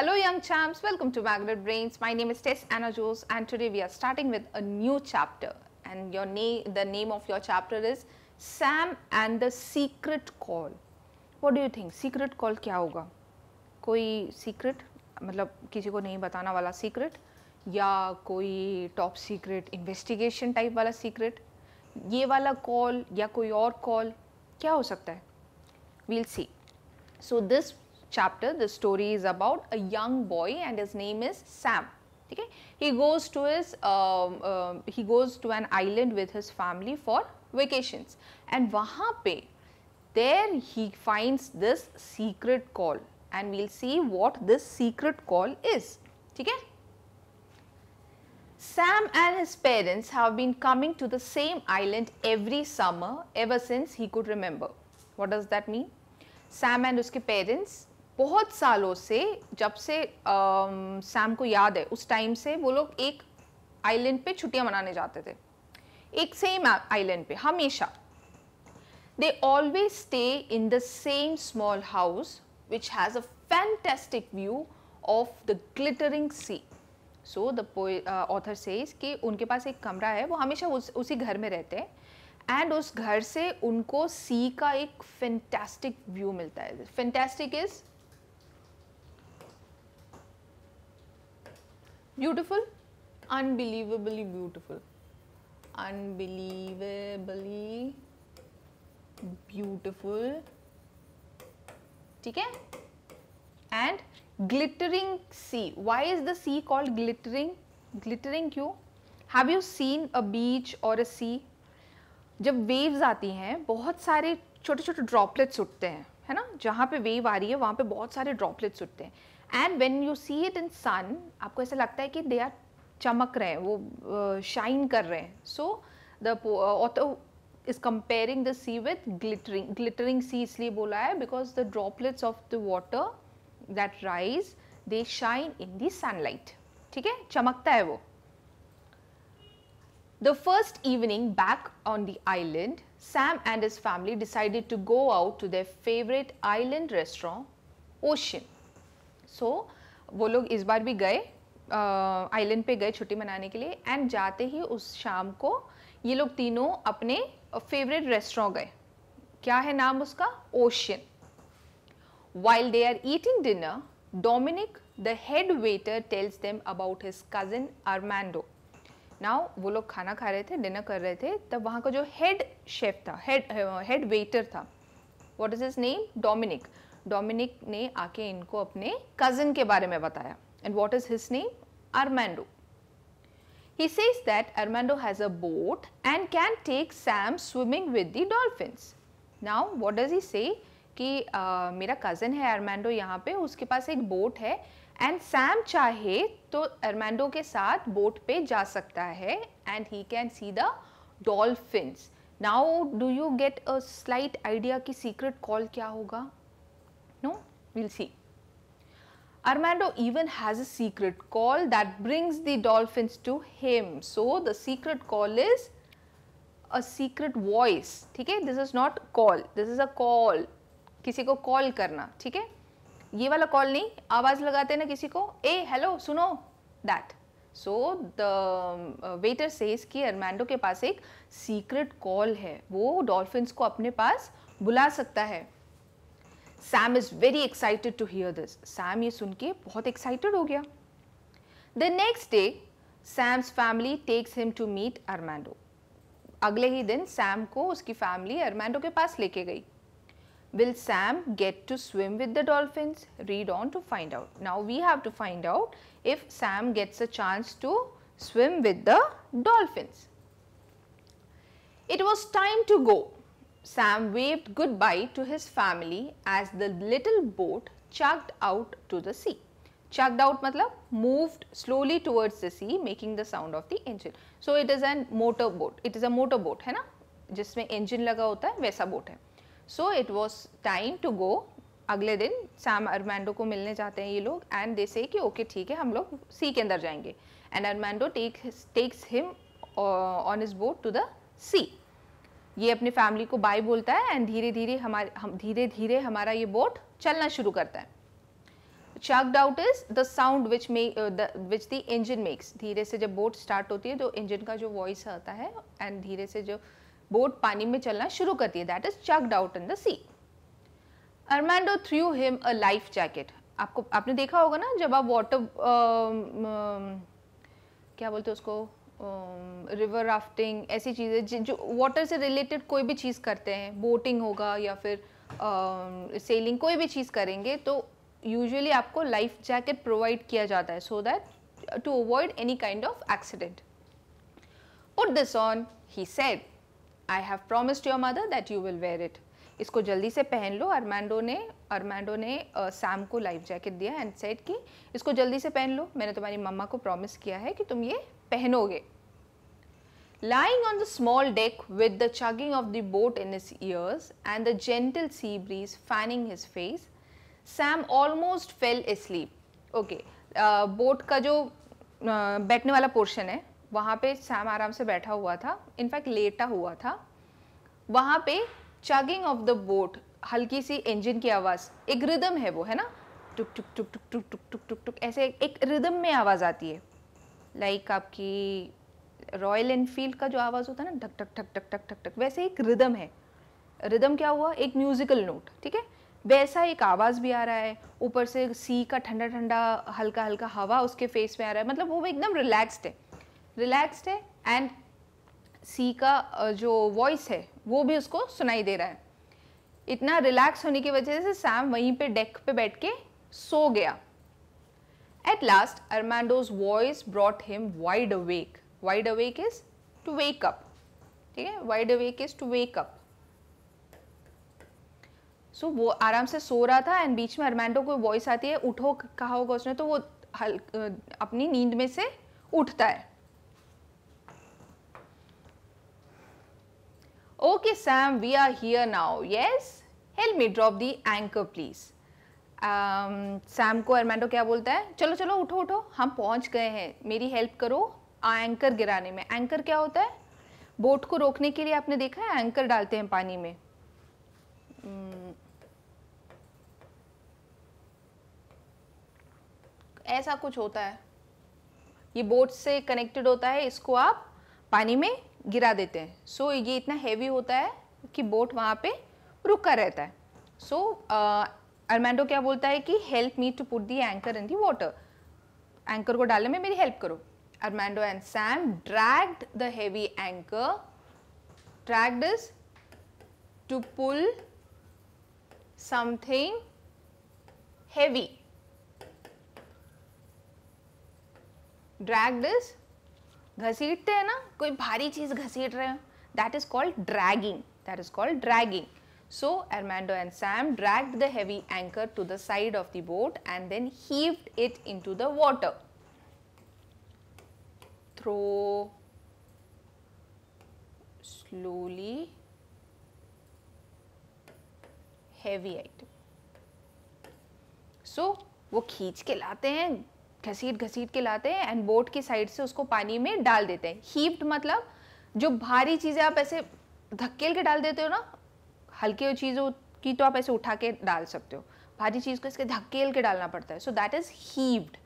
Hello young champs, welcome to Magnet Brains. My name is Tess Anna Jules and today we are starting with a new chapter and your name, the name of your chapter is Sam and the Secret Call. What do you think? Secret Call क्या होगा कोई secret मतलब किसी को नहीं बताना वाला secret या कोई top secret investigation type वाला secret ये वाला call या कोई और call क्या हो सकता है? We'll see. So this chapter, the story is about a young boy and his name is Sam. Okay? He goes to his um, uh, he goes to an island with his family for vacations and wahape there he finds this secret call and we'll see what this secret call is. Okay? Sam and his parents have been coming to the same island every summer ever since he could remember. What does that mean? Sam and his parents बहुत सालों से जब से Sam को याद है उस time से वो लोग एक आइलैंड पे छुट्टियां मनाने जाते थे एक सेम आइलैंड पे हमेशा they always stay in the same small house which has a fantastic view of the glittering sea so the author says कि उनके पास एक कमरा है वो हमेशा उस उसी घर में रहते हैं एंड उस घर से उनको सी का एक फैंटेस्टिक व्यू मिलता है fantastic is beautiful unbelievably beautiful unbelievably beautiful ठीक है and glittering sea why is the sea called glittering glittering क्यों have you seen a beach और अ सी जब वेव्स आती हैं बहुत सारे छोटे छोटे ड्रॉपलेट्स उठते हैं है ना जहाँ पे वेव आ रही है वहाँ पे बहुत सारे ड्रॉपलेट्स उठते हैं and when you see it in sun आपको ऐसा लगता है कि दे आर चमक रहे हैं वो शाइन uh, कर रहे हैं so the author is comparing the sea with glittering glittering sea इसलिए बोला है because the droplets of the water that rise they shine in the sunlight ठीक है चमकता है वो the first evening back on the island Sam and his family decided to go out to their favorite island restaurant, Ocean. So, वो लोग इस बार भी गए आइलैंड पे गए छुट्टी मनाने के लिए एंड जाते ही उस शाम को ये लोग तीनों अपने फेवरेट रेस्टोरेंट गए क्या है नाम उसका ocean while they are eating dinner Dominic the head waiter tells them about his cousin Armando now वो लोग खाना खा रहे थे डिनर कर रहे थे तब वहाँ का जो हेड शेफ था हेड हेड वेटर था what is his name Dominic Dominic ने आके इनको अपने कजिन के बारे में बताया and what is his name Armando he says that Armando has a boat and can take Sam swimming with the dolphins. Now what does he say कि uh, मेरा कज़न है अरमैंडो यहाँ पे उसके पास एक बोट है एंड सैम चाहे तो अर्मेंडो के साथ बोट पे जा सकता है and he can see the dolphins now do you get a slight idea की सीक्रेट कॉल क्या होगा no will see Armando even has a secret call that brings the dolphins to him. So the secret call is a secret voice. ठीक है This is not call. This is a call. किसी को call करना ठीक है ये वाला call नहीं आवाज़ लगाते ना किसी को ए हेलो सुनो that so the waiter says कि अरमैंडो के पास एक सीक्रेट कॉल है वो डॉल्फिन्स को अपने पास बुला सकता है Sam is very excited to hear this Sam ये सुन के बहुत एक्साइटेड हो गया the next day Sam's family takes him to meet Armando अगले ही दिन सैम को उसकी फैमिली अरमैंडो के पास लेके गई Will Sam get to swim with the dolphins? Read on to find out. Now we have to find out if Sam gets a chance to swim with the dolphins. It was time to go. Sam waved goodbye to his family as the little boat chugged out to the sea. Chugged out matlab moved slowly towards the sea making the sound of the engine. So it is a motor boat. It is a motor boat है ना जिसमें engine लगा होता है वैसा boat है. So it was time to go अगले दिन सैम अरमैंडो को मिलने जाते हैं ये लोग एंड दे से कि ओके ठीक है हम लोग सी के अंदर जाएंगे and Armando take takes him on his boat to the sea ये अपनी फैमिली को बाय बोलता है एंड धीरे धीरे हमारे हम धीरे धीरे हमारा ये बोट चलना शुरू करता है chugged out is the sound which may which the engine makes धीरे से जब बोट स्टार्ट होती है तो इंजन का जो वॉइस आता है एंड धीरे से जो uh, बोट पानी में चलना शुरू करती है that is chugged out in the sea Armando threw him a life jacket आपको आपने देखा होगा ना जब आप वाटर um, um, क्या बोलते हैं उसको रिवर um, राफ्टिंग ऐसी चीज़ें जो वाटर से रिलेटेड कोई भी चीज़ करते हैं बोटिंग होगा या फिर सेलिंग कोई भी चीज़ करेंगे तो यूजुअली आपको लाइफ जैकेट प्रोवाइड किया जाता है so that to avoid any kind of accident put this on he said I have promised your mother that you will wear it इसको जल्दी से पहन लो अरमांडो ने अरमांडो ने सैम को लाइफ जैकेट दिया एंड सेट की इसको जल्दी से पहन लो मैंने तुम्हारी मम्मा को प्रॉमिस किया है कि तुम ये पहनोगे lying on the small deck with the chugging of the boat in his ears and the gentle sea breeze fanning his face Sam almost fell asleep okay boat का जो बैठने वाला पोर्शन है वहाँ पे सैम आराम से बैठा हुआ था इनफैक्ट लेटा हुआ था वहाँ पे चगिंग ऑफ द बोट हल्की सी इंजन की आवाज़ एक रिदम है वो है ना टुक टुक टुक टुक टुक टुक टुक टुक टुक ऐसे एक रिदम में आवाज़ आती है लाइक आपकी रॉयल एनफील्ड का जो आवाज़ होता है ना ढक ढक ढक ढक ढक ढक ढक वैसे एक रिदम है रिदम क्या हुआ एक म्यूज़िकल नोट ठीक है वैसा एक आवाज़ भी आ रहा है ऊपर से सी का ठंडा ठंडा हल्का हल्का हवा उसके फेस में आ रहा है मतलब वो एकदम रिलैक्सड है रिलैक्स्ड है एंड सी का जो वॉइस है वो भी उसको सुनाई दे रहा है इतना रिलैक्स होने की वजह से सैम वहीं पे डेक पे बैठ के सो गया at last Armando's voice brought him wide awake wide awake is to wake up ठीक है wide awake is to wake up so वो आराम से सो रहा था एंड बीच में अरमांडो को वॉइस आती है उठो कहा होगा उसने तो वो हल अपनी नींद में से उठता है Okay Sam, we are here now. Yes? Help me drop the anchor please. Um, Sam को एरमेंडो क्या बोलता है चलो चलो उठो उठो हम पहुंच गए हैं मेरी हेल्प करो एंकर गिराने में एंकर क्या होता है बोट को रोकने के लिए आपने देखा है एंकर डालते हैं पानी में हम्म। ऐसा कुछ होता है ये बोट से कनेक्टेड होता है इसको आप पानी में गिरा देते हैं सो so, ये इतना हैवी होता है कि बोट वहाँ पे रुका रहता है सो so, अर्मेंडो uh, क्या बोलता है कि help me to put the anchor in the water anchor को डालने में मेरी हेल्प करो Armando and Sam dragged the heavy anchor dragged is to pull something heavy dragged is घसीटते हैं ना कोई भारी चीज घसीट रहे हो that is called dragging that is called dragging so Armando and Sam dragged the heavy anchor to the side of the boat and then heaved it into the water throw slowly heavy item so वो खींच के लाते हैं घसीट घसीट के लाते हैं and boat की side से उसको पानी में डाल देते हैं हीप्ड मतलब जो भारी चीज़ें आप ऐसे धक्केल के डाल देते हो ना हल्की चीज़ों की तो आप ऐसे उठा के डाल सकते हो भारी चीज़ को इसके धक्केल के डालना पड़ता है so that is heaved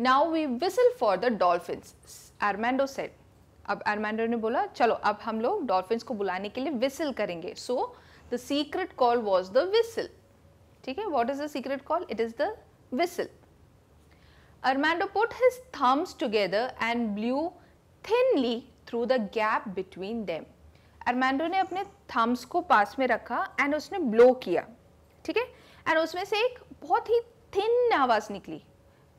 now we whistle for the dolphins Armando said अब आर्मैंडो ने बोला चलो अब हम लोग डॉल्फिन्स को बुलाने के लिए विसल करेंगे so the secret call was the whistle ठीक है what is the secret call it is the whistle Armando put his thumbs together and blew thinly through the gap between them. Armando ने अपने Thums को पास में रखा and उसने blow किया ठीक है एंड उसमें से एक बहुत ही थिन आवाज़ निकली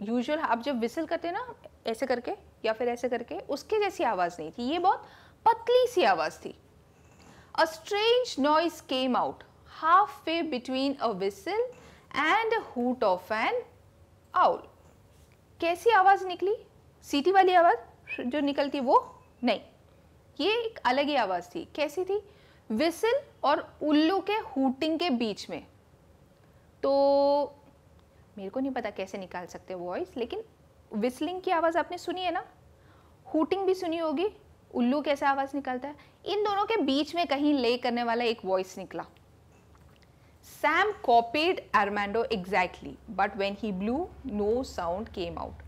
यूजुअल आप जब विसल करते हैं ना ऐसे करके या फिर ऐसे करके उसके जैसी आवाज़ नहीं थी ये बहुत पतली सी आवाज़ थी a strange noise came out half way between a whistle and hoot of an owl कैसी आवाज़ निकली सीटी वाली आवाज़ जो निकलती वो नहीं ये एक अलग ही आवाज़ थी कैसी थी विसिल और उल्लू के हूटिंग के बीच में तो मेरे को नहीं पता कैसे निकाल सकते वॉइस लेकिन विसलिंग की आवाज़ आपने सुनी है ना हूटिंग भी सुनी होगी उल्लू कैसे आवाज़ निकालता है इन दोनों के बीच में कहीं ले करने वाला एक वॉइस निकला Sam copied Armando exactly, but when he blew, no sound came out.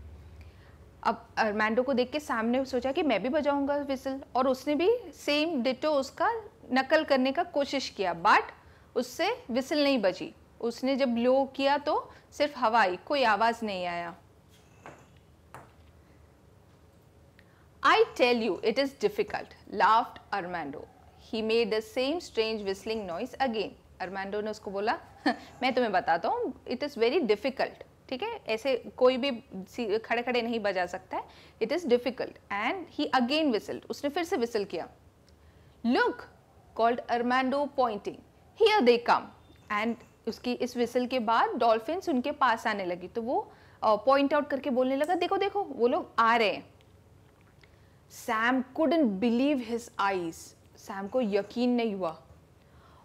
अब अरमैंडो को देख के सैम ने सोचा कि मैं भी बजाऊंगा विसल और उसने भी सेम डिटो उसका नकल करने का कोशिश किया बट उससे विसल नहीं बजी उसने जब ब्लो किया तो सिर्फ हवा आई कोई आवाज़ नहीं आया I tell you it is difficult laughed Armando he made the same strange whistling noise again Armando ने उसको बोला मैं तुम्हें बताता हूँ इट इज़ वेरी डिफ़िकल्ट ठीक है ऐसे कोई भी खड़े खड़े नहीं बजा सकता है it is difficult and he again whistled उसने फिर से विसल किया look called Armando pointing here they come and उसकी इस विसल के बाद डॉल्फिन्स उनके पास आने लगी तो वो पॉइंट uh, आउट करके बोलने लगा देखो देखो वो लोग आ रहे हैं Sam couldn't believe his eyes Sam को यकीन नहीं हुआ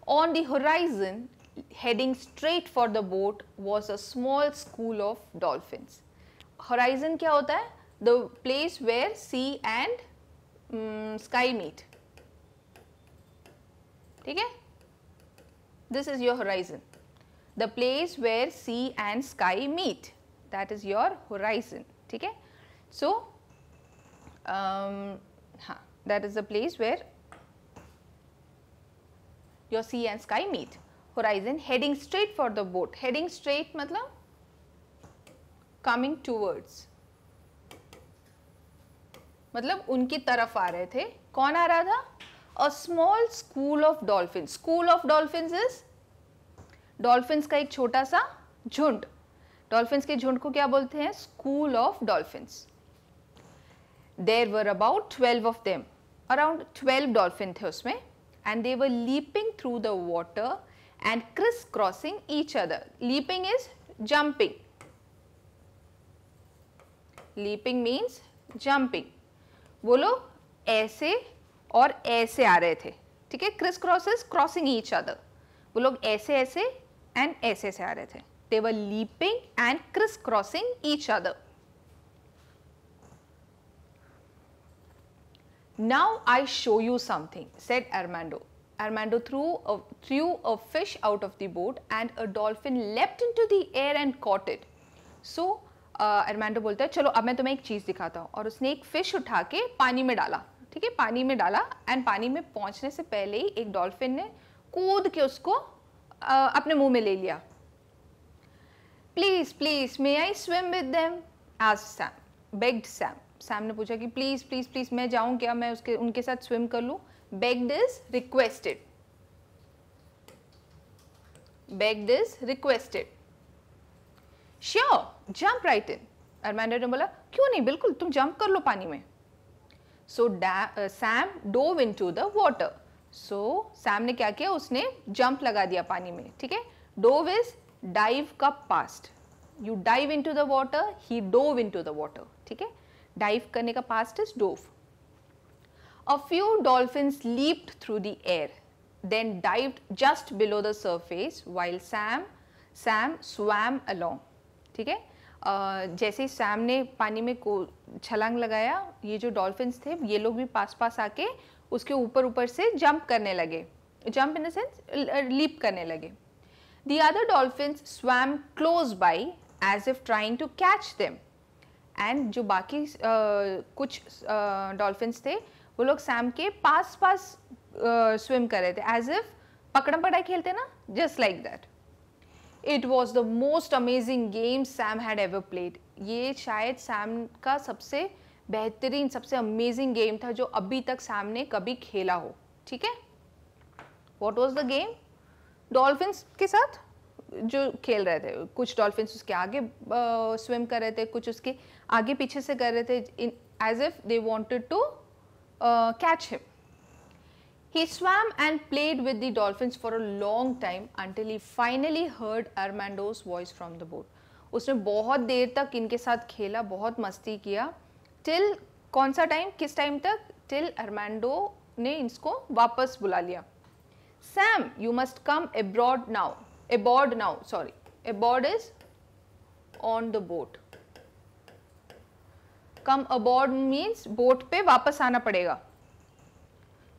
On the horizon, heading straight for the boat was a small school of dolphins. Horizon क्या होता The place where sea and um, sky meet. Okay. This is your horizon. The place where sea and sky meet. That is your horizon. Okay. So, um, that is the place where your sea and sky meet horizon heading straight for the boat heading straight मतलब coming towards मतलब उनकी तरफ आ रहे थे कौन आ रहा था a small school of dolphin school of dolphin is dolphin का एक छोटा सा झुंड डॉल्फिन के झुंड को क्या बोलते हैं school of dolphin there were about twelve of them around twelve dolphin थे उसमें and they were leaping through the water and crisscrossing each other. Leaping is jumping. Leaping means jumping. वो लोग ऐसे और ऐसे आ रहे थे ठीक है criss cross is crossing each other वो लोग ऐसे ऐसे एंड ऐसे से आ रहे थे they were leaping and criss crossing each other Now I show you something, said Armando. Armando threw a, threw a fish out of the boat and a dolphin leapt into the air and caught it. So uh, Armando बोलता है चलो अब मैं तुम्हें एक चीज़ दिखाता हूँ और उसने एक fish उठा के पानी में डाला ठीक है पानी में डाला and पानी में पहुँचने से पहले ही एक dolphin ने कूद के उसको uh, अपने मुंह में ले लिया please please may i swim with them asked sam begged sam Sam ने पूछा कि प्लीज़ प्लीज़ प्लीज़ मैं जाऊं क्या मैं उसके उनके साथ स्विम कर लूँ begged is requested begged is requested sure jump right in Armando ने बोला क्यों नहीं बिल्कुल तुम जंप कर लो पानी में so Sam dove in to the water so Sam ने क्या किया उसने जंप लगा दिया पानी में ठीक है डोव इज डाइव का past you dive in to the water he dove in to the water ठीक है डाइव करने का past is dove a few dolphins leaped through the air then dive just below the surface while Sam Sam swam along ठीक है uh, जैसे ही Sam ने पानी में को छलांग लगाया ये जो डॉल्फिन्स थे ये लोग भी पास पास आके उसके ऊपर ऊपर से जंप करने लगे jump in the sense leap करने लगे the other dolphins swam close by as if trying to catch them and जो बाकी आ, कुछ डॉल्फिन्स थे वो लोग सैम के पास पास स्विम कर रहे थे एज इफ पकड़म पकड़ा खेलते ना just like that it was the most amazing game Sam had ever played ये शायद सैम का सबसे बेहतरीन सबसे अमेजिंग गेम था जो अभी तक सैम ने कभी खेला हो ठीक है what was the game dolphins के साथ जो खेल रहे थे कुछ डॉल्फिन्स उसके आगे स्विम कर रहे थे कुछ उसके आगे पीछे से कर रहे थे in as if they wanted to catch him he swam and played with the dolphin for a long time until he finally heard Armando's voice from the boat उसने बहुत देर तक इनके साथ खेला बहुत मस्ती किया टिल कौन सा टाइम किस टाइम तक टिल अरमैंडो ने इसको वापस बुला लिया Sam you must come abroad now aboard now sorry aboard is on the boat come aboard means boat पे वापस आना पड़ेगा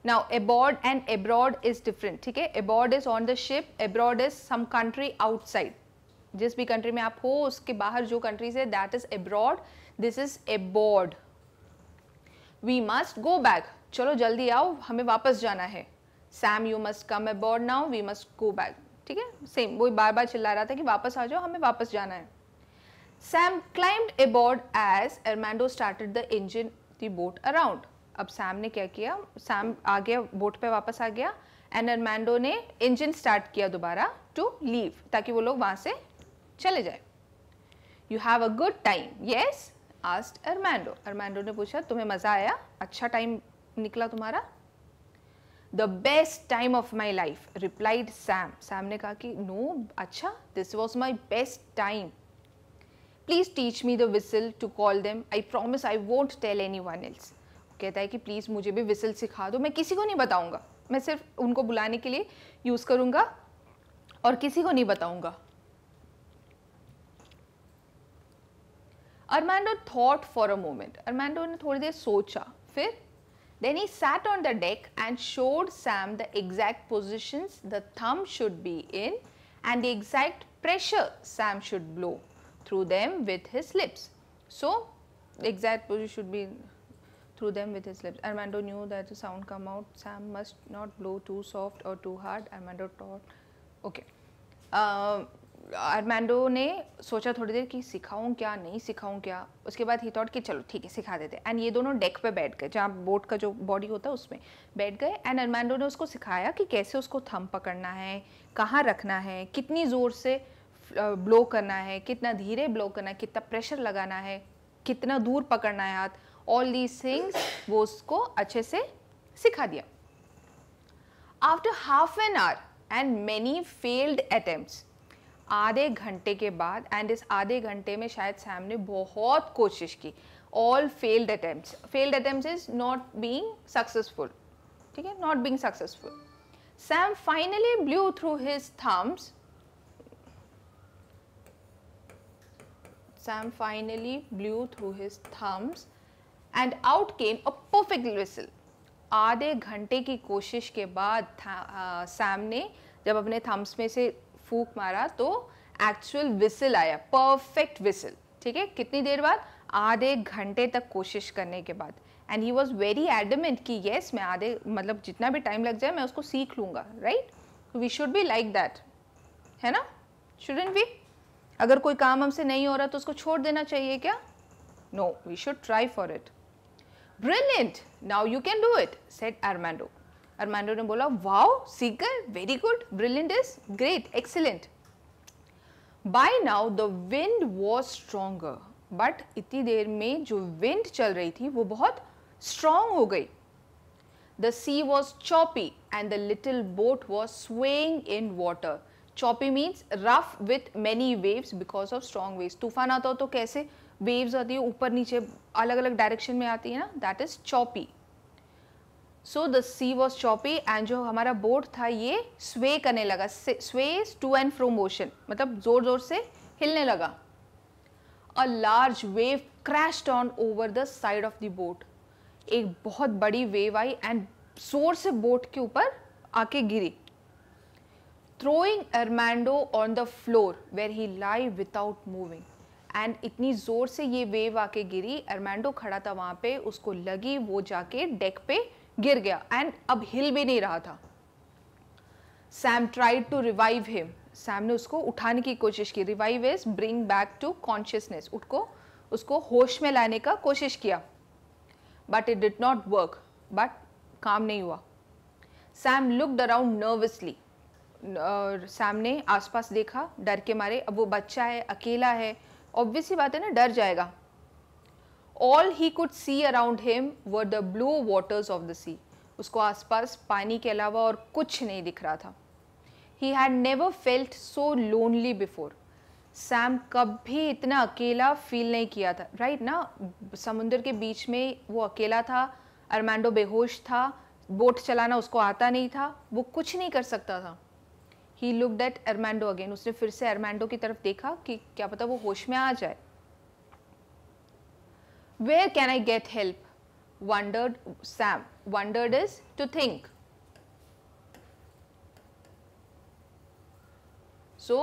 now aboard and abroad is different ठीक है aboard is on the ship abroad is some country outside जिस भी country में आप हो उसके बाहर जो कंट्रीज है that is abroad this is aboard we must go back चलो जल्दी आओ हमें वापस जाना है Sam you must come aboard now we must go back ठीक है सेम वही बार बार चिल्ला रहा था कि वापस आ जाओ हमें वापस जाना है Sam climbed aboard as Armando started the engine the boat around. अब सैम ने क्या किया सैम आ गया बोट पे वापस आ गया एंड अरमैंडो ने इंजन स्टार्ट किया दोबारा टू लीव ताकि वो लोग वहां से चले जाए you have a good time yes asked Armando Armando ने पूछा तुम्हें मज़ा आया अच्छा टाइम निकला तुम्हारा the best time of my life replied Sam Sam ने कहा कि नो no, अच्छा this was my best time please teach me the whistle to call them I promise I won't tell anyone else कहता है कि please मुझे भी whistle सिखा दो मैं किसी को नहीं बताऊँगा मैं सिर्फ उनको बुलाने के लिए यूज़ करूँगा और किसी को नहीं बताऊँगा Armando thought for a moment Armando ने थोड़ी देर सोचा फिर then he sat on the deck and showed Sam the exact positions the thumb should be in and the exact pressure Sam should blow through them with his lips. So, the exact position should be through them with his lips. Armando knew that the sound come out. Sam must not blow too soft or too hard. Armando thought, Okay. Uh, Armando ne socha thodi der ki sikhaun kya, nahi sikhaun kya. Uske baad he thought ki chalo, thik hai, sikha dete. And ye dono deck pe bed gaye, jahan boat ka jo body hota usme bed gaye. And Armando ne usko sikhaya ki kaise usko thumb थम hai, है कहाँ hai, kitni zor se blow करना है कितना धीरे blow करना है कितना प्रेशर लगाना है कितना दूर पकड़ना है हाथ ऑल दीज थिंग्स वो उसको अच्छे से सिखा दिया after half an hour and many failed attempt आधे घंटे के बाद एंड इस आधे घंटे में शायद सैम ने बहुत कोशिश की all failed attempt failed attempt is not being successful ठीक है not being successful Sam finally blew through his thumbs Sam finally blew through his thumbs and out came a perfect whistle. आधे घंटे की कोशिश के बाद सैम ने जब अपने थम्स में से फूक मारा तो एक्चुअल विसल आया परफेक्ट विसल ठीक है कितनी देर बाद आधे घंटे तक कोशिश करने के बाद and he was very adamant कि येस मैं आधे मतलब जितना भी टाइम लग जाए मैं उसको सीख लूँगा right we should be like that है ना शुडेंट वी अगर कोई काम हमसे नहीं हो रहा तो उसको छोड़ देना चाहिए क्या no we should try for it brilliant now you can do it said Armando Armando ने बोला wow seeker very good brilliant is great excellent bye now the wind was stronger but इतनी देर में जो विंड चल रही थी वो बहुत स्ट्रांग हो गई the sea was choppy and the little boat was swaying in water choppy means rough with many waves because of strong waves तूफान आता हो तो कैसे वेव्स आती है ऊपर नीचे अलग अलग डायरेक्शन में आती है ना that is choppy so the sea was choppy and जो हमारा बोट था ये स्वे करने लगा स्वे टू एंड फ्रो मोशन मतलब जोर जोर से हिलने लगा a large wave crash on over the side of the boat एक बहुत बड़ी वेव आई एंड जोर से बोट के ऊपर आके गिरी throwing Armando on the floor where he lie without moving. And इतनी ज़ोर से ये वेव आके गिरी अरमैंडो खड़ा था वहाँ पे उसको लगी वो जाके डेक पे गिर गया एंड अब हिल भी नहीं रहा था Sam tried to revive him Sam ने उसको उठाने की कोशिश की revive is bring back to consciousness उठको उसको होश में लाने का कोशिश किया but it did not work but काम नहीं हुआ सैम लुकड अराउंड नर्वसली सामने आसपास देखा डर के मारे अब वो बच्चा है अकेला है ऑब्वियसली बात है ना डर जाएगा all he could see around him were the blue waters of the sea उसको आसपास पानी के अलावा और कुछ नहीं दिख रहा था he had never felt so lonely before Sam कभी इतना अकेला फील नहीं किया था राइट right, ना समुंदर के बीच में वो अकेला था अरमांडो बेहोश था बोट चलाना उसको आता नहीं था वो कुछ नहीं कर सकता था he look at Armando again उसने फिर से एरमैंडो की तरफ देखा कि क्या पता वो होश में आ जाए where can I get help wondered Sam wondered is to think so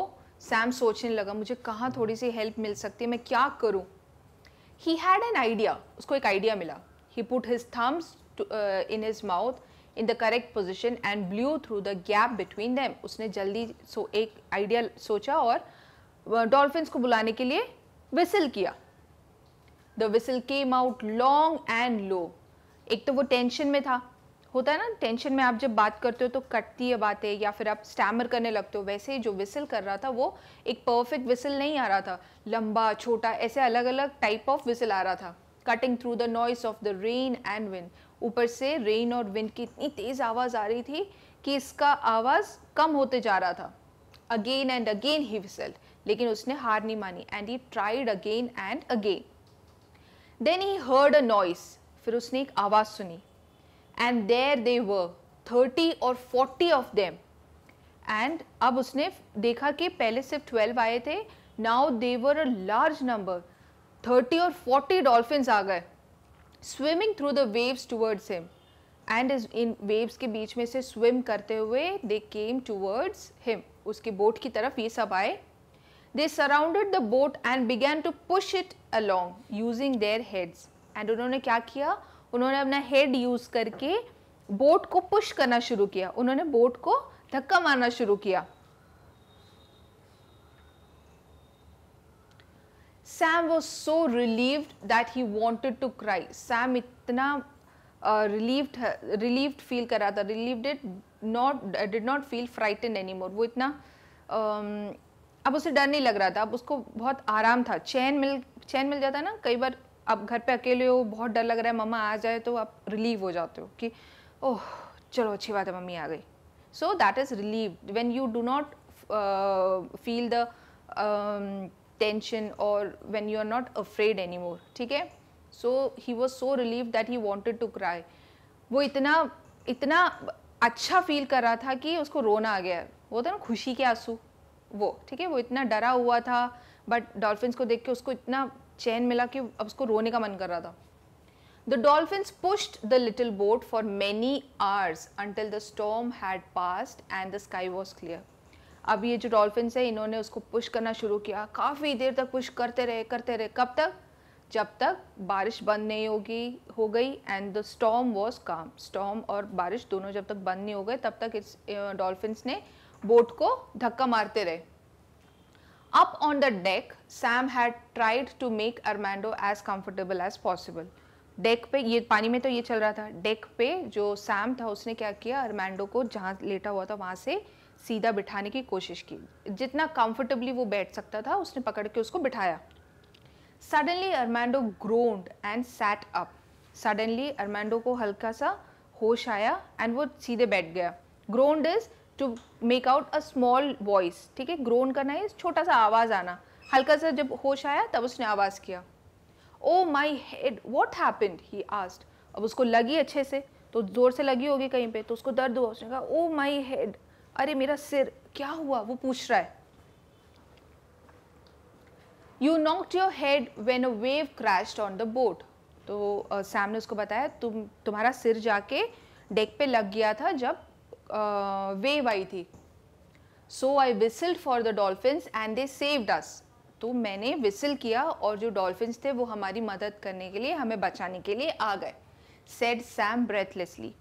Sam सोचने लगा मुझे कहाँ थोड़ी सी हेल्प मिल सकती है मैं क्या करूँ ही हैड एन आइडिया उसको एक आइडिया मिला he put his thumbs in his mouth in the correct position and blew through the gap between them उसने जल्दी सो एक आइडिया सोचा और डॉल्फिन्स को बुलाने के लिए विसल किया the whistle came out long and low एक तो वो टेंशन में था होता है ना टेंशन में आप जब बात करते हो तो कटती है बातें या फिर आप स्टैमर करने लगते हो वैसे ही जो विसल कर रहा था वो एक परफेक्ट विसल नहीं आ रहा था लंबा छोटा ऐसे अलग अलग टाइप ऑफ विसल आ रहा था cutting through the noise of the rain and wind ऊपर से रेन और विंड की इतनी तेज़ आवाज़ आ रही थी कि इसका आवाज़ कम होते जा रहा था again and again he whistle लेकिन उसने हार नहीं मानी and he tried again and again then he heard a noise फिर उसने एक आवाज़ सुनी and there they were thirty और फोर्टी ऑफ देम एंड अब उसने देखा कि पहले सिर्फ ट्वेल्व आए थे now there were a large number thirty और फोर्टी डॉल्फिन आ गए swimming through the waves towards him and in waves के बीच में से स्विम करते हुए दे केम टूवर्ड्स हिम उसके बोट की तरफ ये सब आए they surrounded the boat and began to push it along using their heads and उन्होंने क्या किया उन्होंने अपना हेड यूज़ करके बोट को पुश करना शुरू किया उन्होंने बोट को धक्का मारना शुरू किया Sam was so relieved that he wanted to cry Sam इतना रिलीव्ड रिलीव्ड फील कर रहा था relieved it not did not feel frighten any more वो इतना uh, अब उसे डर नहीं लग रहा था अब उसको बहुत आराम था चैन मिल चैन मिल जाता ना कई बार आप घर पे अकेले हो बहुत डर लग रहा है मम्मा आ जाए तो आप रिलीव हो जाते हो कि ओह चलो अच्छी बात है मम्मी आ गई so that is relieve when you do not feel the tension और when you are not afraid any more ठीक है so he was so relieve that he wanted to cry वो इतना इतना अच्छा फील कर रहा था कि उसको रोना आ गया वो था ना खुशी के आंसू वो ठीक है वो इतना डरा हुआ था बट डॉल्फिन्स को देख के उसको इतना चैन मिला कि अब उसको रोने का मन कर रहा था the dolphins pushed the little boat for many hours until the storm had passed and the sky was clear अब ये जो डॉल्फिन्स है इन्होंने उसको पुश करना शुरू किया काफ़ी देर तक पुश करते रहे करते रहे कब तक जब तक बारिश बंद नहीं होगी हो गई and the storm was calm storm और बारिश दोनों जब तक बंद नहीं हो गए तब तक इस डॉल्फिन्स ने बोट को धक्का मारते रहे up on the deck Sam had tried to make Armando as comfortable as possible deck पे ये पानी में तो ये चल रहा था डेक पे जो सैम था उसने क्या किया अरमैंडो को जहाँ लेटा हुआ था वहाँ से सीधा बिठाने की कोशिश की जितना कंफर्टेबली वो बैठ सकता था उसने पकड़ के उसको बिठाया suddenly Armando groaned and sat up suddenly Armando को हल्का सा होश आया एंड वो सीधे बैठ गया groaned is to make out a small voice ठीक है ग्रोन करना है छोटा सा आवाज़ आना हल्का सा जब होश आया तब उसने आवाज़ किया oh my head what happened he asked अब उसको लगी अच्छे से तो ज़ोर से लगी होगी कहीं पे तो उसको दर्द हुआ उसने कहा ओ माई हेड अरे मेरा सिर क्या हुआ वो पूछ रहा है you knocked your head when a wave crash on the boat तो सैम ने उसको बताया तुम तुम्हारा सिर जाके डेक पे लग गया था जब वेव आई थी so I whistled for the dolphins and they saved us तो मैंने विसल किया और जो डॉल्फिन्स थे वो हमारी मदद करने के लिए हमें बचाने के लिए आ गए सेड सैम ब्रेथलेसली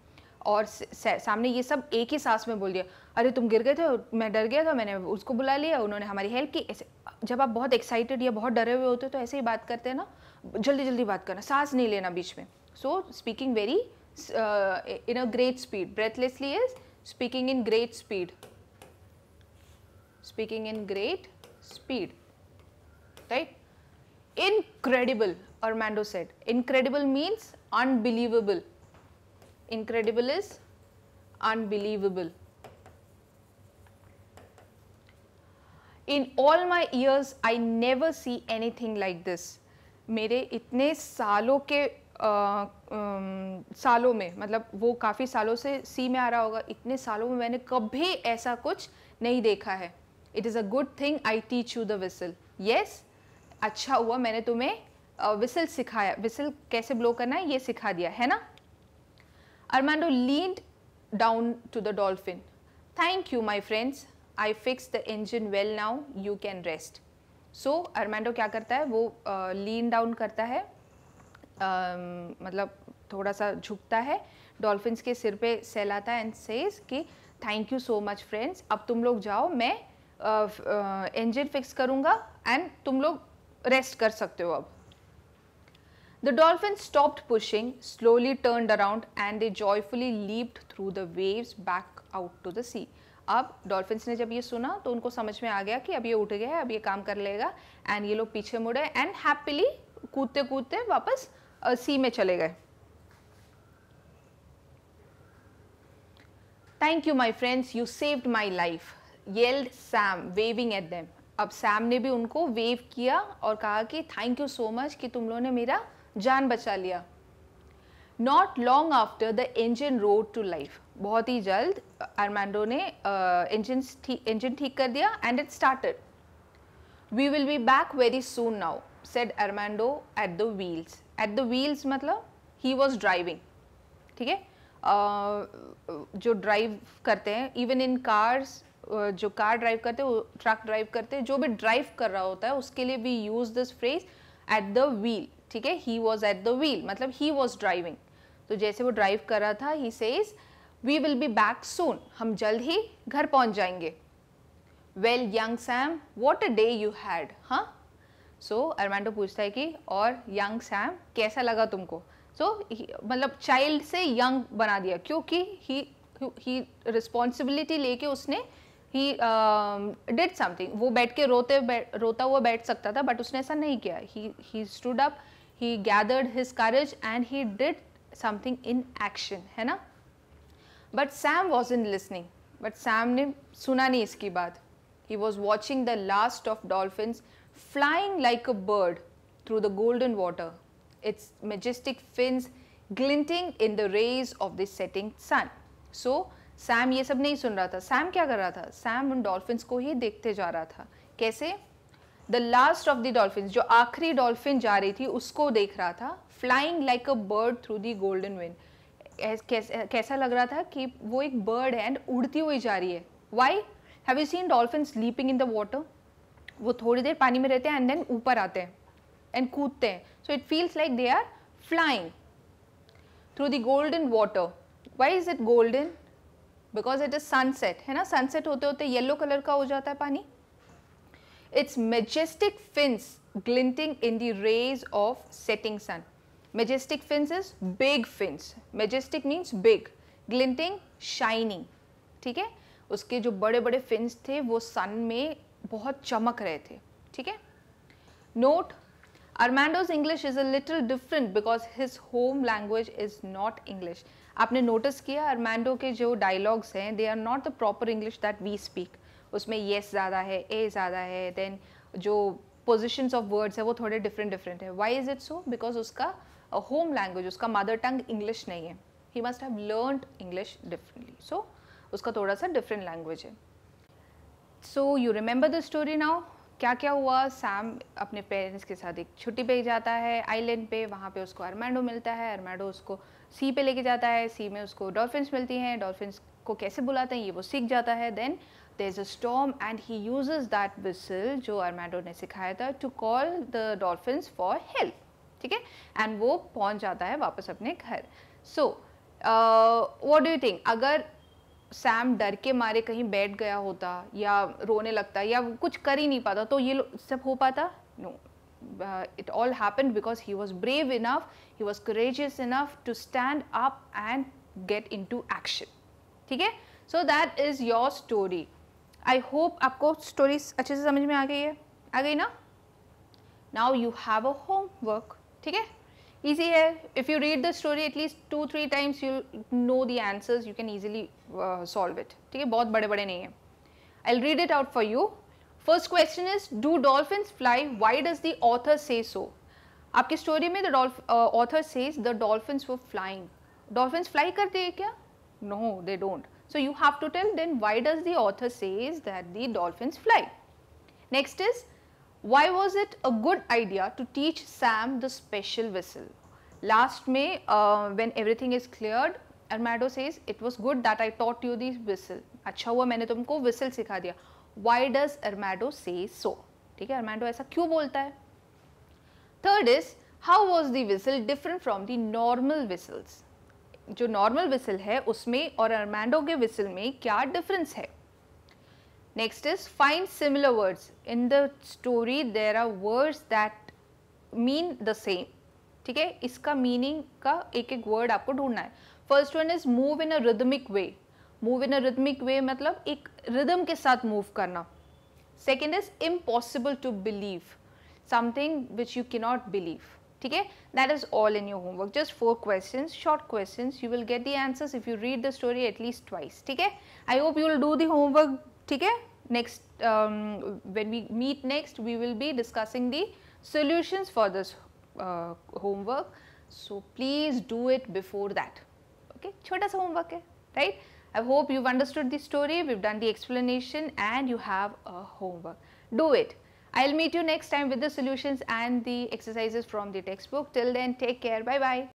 और सामने ये सब एक ही सांस में बोल दिया अरे तुम गिर गए थे मैं डर गया था मैंने उसको बुला लिया उन्होंने हमारी हेल्प की ऐसे जब आप बहुत एक्साइटेड या बहुत डरे हुए होते हो तो ऐसे ही बात करते हैं ना जल्दी जल्दी बात करना सांस नहीं लेना बीच में so speaking very in a great speed breathlessly is speaking in great speed speaking in great speed right Armando said incredible means unbelievable incredible is unbelievable. In all my years, I never see anything like this. मेरे इतने सालों के आ, आ, सालों में मतलब वो काफ़ी सालों से सी में आ रहा होगा इतने सालों में मैंने कभी ऐसा कुछ नहीं देखा है it is a good thing I teach you the whistle yes अच्छा हुआ मैंने तुम्हें विसल सिखाया विसल कैसे ब्लो करना है ये सिखा दिया है ना Armando leaned down to the dolphin. Thank you, my friends. I fixed the engine well now. You can rest. So Armando क्या करता है वो uh, lean down करता है uh, मतलब थोड़ा सा झुकता है डॉल्फिन्स के सिर पे सहलाता है एंड सेज कि thank you so much friends अब तुम लोग जाओ मैं इंजन फिक्स करूँगा एंड तुम लोग रेस्ट कर सकते हो अब The dolphin stopped pushing, slowly turned around and they joyfully leaped through the waves back out to the sea. अब डॉल्फिन्स ने जब ये सुना तो उनको समझ में आ गया कि अब ये उठ गया है अब ये काम कर लेगा एंड ये लोग पीछे मुड़े एंड हैप्पीली कूदते कूदते वापस सी में चले गए thank you my friends you saved my life yelled Sam waving at them अब सैम ने भी उनको वेव किया और कहा कि थैंक यू सो मच कि तुम लोगों ने मेरा जान बचा लिया not long after the engine roared to life बहुत ही जल्द आर्मांडो ने इंजन इंजन ठीक कर दिया and it started we will be back very soon now said Armando at the wheels at the wheels मतलब ही वॉज ड्राइविंग ठीक है जो ड्राइव करते हैं इवन इन कार्स जो कार ड्राइव करते हैं ट्रक ड्राइव करते हैं जो भी ड्राइव कर रहा होता है उसके लिए we use this phrase at the wheel ठीक है he was at the wheel मतलब ही वॉज ड्राइविंग तो जैसे वो ड्राइव कर रहा था he says we will be back soon हम जल्द ही घर पहुंच जाएंगे well young Sam what a day you had हाँ सो अरमांडो पूछता है कि और यंग सैम कैसा लगा तुमको सो so, मतलब चाइल्ड से यंग बना दिया क्योंकि ही ही रिस्पॉन्सिबिलिटी लेके उसने ही डिड समथिंग वो बैठ के रोते बै, रोता हुआ बैठ सकता था बट उसने ऐसा नहीं किया he he stood up he gathered his courage and he did something in action है ना but Sam was in listening but Sam ने सुना नहीं इसकी बात he was watching the last of dolphin flying like a bird through the golden water its majestic fins glinting in the rays of the setting sun so Sam ये सब नहीं सुन रहा था सैम क्या कर रहा था सैम उन डॉल्फिन्स को ही देखते जा रहा था कैसे the last of the dolphin जो आखिरी डॉल्फिन जा रही थी उसको देख रहा था flying like a bird through the golden wind कैसा लग रहा था कि वो एक बर्ड है एंड उड़ती हुई जा रही है why have you seen dolphin sleeping in the water वो थोड़ी देर पानी में रहते हैं एंड देन ऊपर आते हैं एंड कूदते हैं so it feels like they are flying through the golden water why is it golden because it is sunset है ना सनसेट होते होते येलो कलर का हो जाता है पानी its majestic fins glinting in the rays of setting sun. Majestic fins is big fins. Majestic means big. Glinting, shining. ठीक है उसके जो बड़े बड़े फिन्स थे वो सन में बहुत चमक रहे थे ठीक है note Armando's English is a little different because his home language is not English. आपने नोटिस किया अरमैंडो के जो डायलॉग्स हैं they are not the proper English that we speak उसमें येस ज़्यादा है ए ज़्यादा है देन जो पोजिशंस ऑफ वर्ड्स है वो थोड़े डिफरेंट डिफरेंट है why is it so because उसका होम uh, लैंग्वेज उसका मदर टंग इंग्लिश नहीं है he must have learn English differently so उसका थोड़ा सा डिफरेंट लैंग्वेज है so you remember the story now क्या क्या हुआ सैम अपने पेरेंट्स के साथ एक छुट्टी पे जाता है आइलैंड पे वहाँ पे उसको अरमैंडो मिलता है अरमैंडो उसको सी पे लेके जाता है सी में उसको डॉल्फिन्स मिलती हैं डॉल्फिन्स को कैसे बुलाते हैं ये वो सीख जाता है then there's a storm and he uses that whistle जो armando ने सिखाया था to call the dolphins for help ठीक है and वो pahunch जाता है वापस अपने घर so uh, what do you think अगर सैम डर के मारे कहीं बैठ गया होता या रोने लगता या कुछ कर ही नहीं पाता तो ये सब हो पाता know it all happen because he was brave enough he was courageous enough to stand up and get into action ठीक है so that is your story I hope आपको स्टोरी अच्छे से समझ में आ गई है आ गई ना now you have a homework ठीक है ईजी है if you read the story at least two three times you know the answers you can easily solve it ठीक है बहुत बड़े बड़े नहीं है I read it out for you first question is do dolphin fly why does the author say so आपकी story में the author says the dolphins flying dolphins fly करते हैं क्या no they don't So you have to tell then why does the author says that the dolphins fly. Next is why was it a good idea to teach Sam the special whistle. Last May uh, when everything is cleared Armado says it was good that I taught you the whistle. अच्छा हुआ मैंने तुमको whistle सिखा दिया. Why does Armado say so? ठीक है Armando ऐसा क्यों बोलता है? Third is how was the whistle different from the normal whistles? जो नॉर्मल विसल है उसमें और अर्मांडो के विसल में क्या डिफरेंस है next is find similar words in the story there are words that mean the same ठीक है इसका मीनिंग का एक एक वर्ड आपको ढूंढना है first one is move in a rhythmic way move in a rhythmic way मतलब एक रिदम के साथ मूव करना second is impossible to believe something which you can not believe that is all in your homework just four questions short questions you will get the answers if you read the story at least twice ठीक है I hope you will do the homework ठीक है next um, when we meet next we will be discussing the solutions for this uh, homework so please do it before that okay chota sa homework hai right I hope you've understood the story, we've done the explanation and you have a homework. Do it. I will meet you next time with the solutions and the exercises from the textbook. Till then take care. Bye bye.